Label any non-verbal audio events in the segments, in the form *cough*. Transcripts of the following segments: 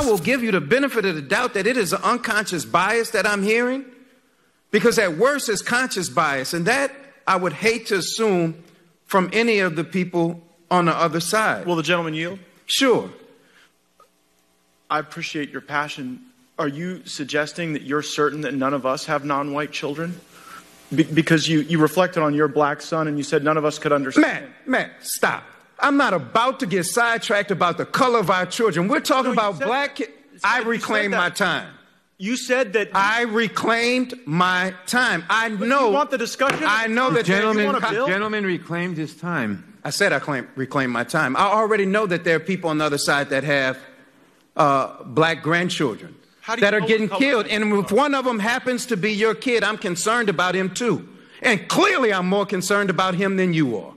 I will give you the benefit of the doubt that it is an unconscious bias that I'm hearing, because at worst it's conscious bias, and that I would hate to assume from any of the people on the other side. Will the gentleman yield? Sure. I appreciate your passion. Are you suggesting that you're certain that none of us have non white children? Be- because you, you reflected on your black son and you said none of us could understand. Matt, Matt, stop. I'm not about to get sidetracked about the color of our children. We're talking no, about said, black kids. I reclaimed my time. You said that I reclaimed my time. I know. You want the discussion? I know the that gentleman, gentleman reclaimed his time. I said I claim, reclaimed my time. I already know that there are people on the other side that have uh, black grandchildren that are getting killed. And if one of them happens to be your kid, I'm concerned about him too. And clearly, I'm more concerned about him than you are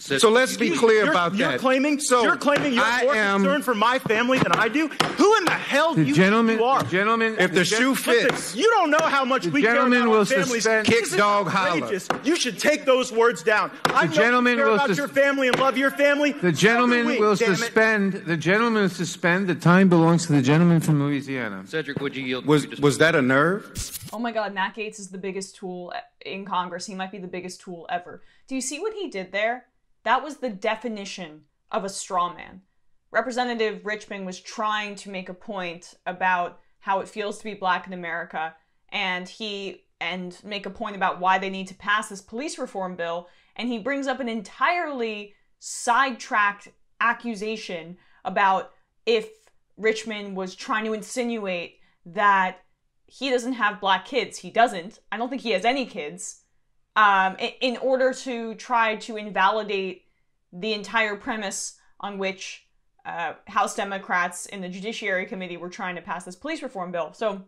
so let's be clear you're, about you're that. Claiming, so you're claiming you're I more am, concerned for my family than I do. Who in the hell do you, think you are? Gentlemen, if the, the shoe fits, listen, you don't know how much we care about will our families. Suspend, kick dog outrageous. holler. You should take those words down. I the gentleman care will about your family and love your family. The gentleman week, will suspend. It. The gentleman will suspend. The time belongs to the gentleman from Louisiana. Cedric, would you yield? Was was that a nerve? Oh my God, Matt Gates is the biggest tool in Congress. He might be the biggest tool ever. Do you see what he did there? That was the definition of a straw man. Representative Richmond was trying to make a point about how it feels to be black in America, and he and make a point about why they need to pass this police reform bill, and he brings up an entirely sidetracked accusation about if Richmond was trying to insinuate that he doesn't have black kids. He doesn't. I don't think he has any kids um, in order to try to invalidate the entire premise on which uh, House Democrats in the Judiciary Committee were trying to pass this police reform bill. So,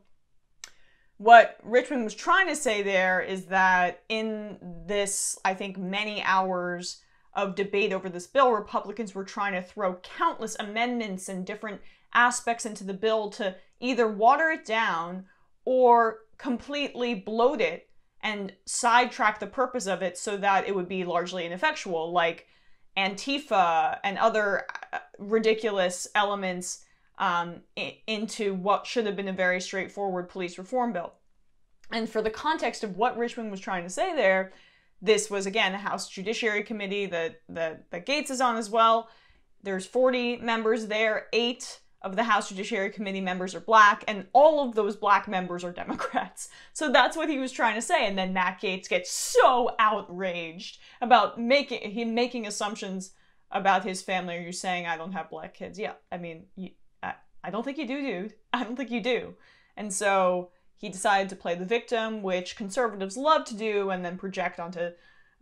what Richmond was trying to say there is that in this, I think, many hours of debate over this bill, Republicans were trying to throw countless amendments and different aspects into the bill to either water it down or completely bloat it and sidetrack the purpose of it so that it would be largely ineffectual, like Antifa and other uh, ridiculous elements um, into what should have been a very straightforward police reform bill. And for the context of what Richmond was trying to say there, this was again a House Judiciary Committee that, that, that Gates is on as well. There's 40 members there, eight of the House Judiciary Committee members are black, and all of those black members are Democrats. *laughs* So that's what he was trying to say. And then Matt Gates gets so outraged about making him making assumptions about his family. Are you saying I don't have black kids? Yeah, I mean, you, I, I don't think you do, dude. *laughs* I don't think you do. And so he decided to play the victim, which conservatives love to do, and then project onto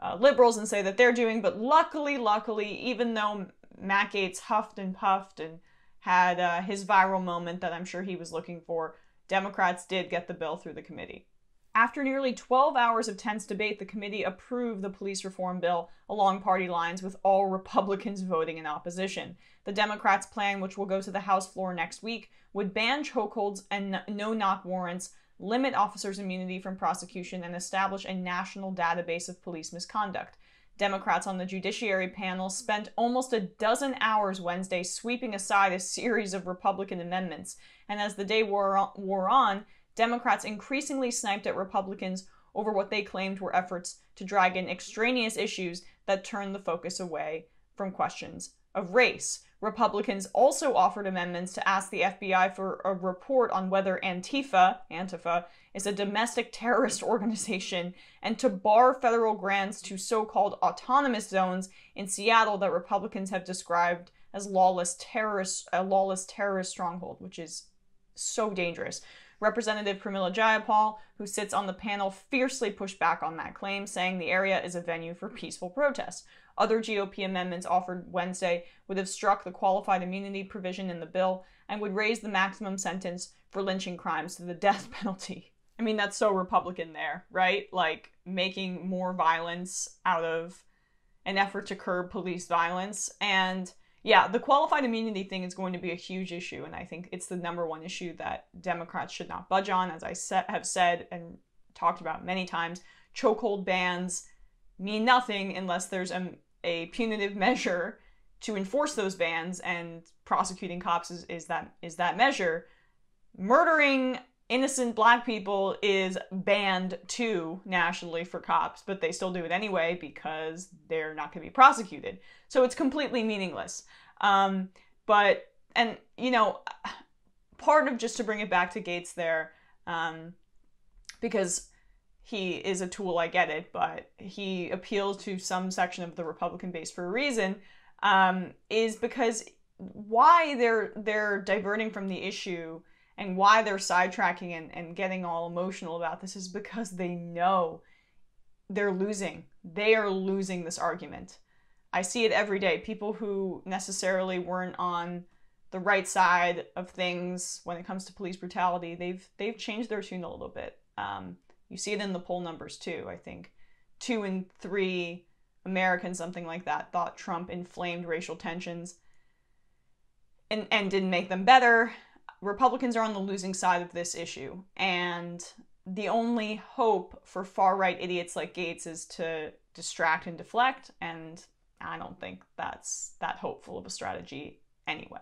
uh, liberals and say that they're doing. But luckily, luckily, even though Matt Gates huffed and puffed and had uh, his viral moment that I'm sure he was looking for. Democrats did get the bill through the committee. After nearly 12 hours of tense debate, the committee approved the police reform bill along party lines with all Republicans voting in opposition. The Democrats' plan, which will go to the House floor next week, would ban chokeholds and no knock warrants, limit officers' immunity from prosecution, and establish a national database of police misconduct. Democrats on the Judiciary panel spent almost a dozen hours Wednesday sweeping aside a series of Republican amendments. And as the day wore on, wore on, Democrats increasingly sniped at Republicans over what they claimed were efforts to drag in extraneous issues that turned the focus away from questions of race. Republicans also offered amendments to ask the FBI for a report on whether Antifa, Antifa is a domestic terrorist *laughs* organization and to bar federal grants to so-called autonomous zones in Seattle that Republicans have described as lawless terrorist a lawless terrorist stronghold, which is so dangerous. Representative Pramila Jayapal, who sits on the panel, fiercely pushed back on that claim, saying the area is a venue for peaceful protest. Other GOP amendments offered Wednesday would have struck the qualified immunity provision in the bill and would raise the maximum sentence for lynching crimes to the *laughs* death penalty. I mean, that's so Republican there, right? Like making more violence out of an effort to curb police violence. And yeah, the qualified immunity thing is going to be a huge issue, and I think it's the number one issue that Democrats should not budge on, as I se- have said and talked about many times. Chokehold bans mean nothing unless there's a, a punitive *laughs* measure to enforce those bans, and prosecuting cops is, is that is that measure. Murdering innocent black people is banned too nationally for cops, but they still do it anyway because they're not going to be prosecuted. So it's completely meaningless. Um, but, and, you know, part of just to bring it back to Gates there, um, because he is a tool, I get it, but he appeals to some section of the Republican base for a reason, um, is because why they're they're diverting from the issue and why they're sidetracking and, and getting all emotional about this is because they know they're losing. They are losing this argument. I see it every day. People who necessarily weren't on the right side of things when it comes to police brutality, they've they've changed their tune a little bit. Um, you see it in the poll numbers too. I think two in three Americans, something like that, thought Trump inflamed racial tensions and and didn't make them better. Republicans are on the losing side of this issue, and the only hope for far right idiots like Gates is to distract and deflect, and I don't think that's that hopeful of a strategy anyway.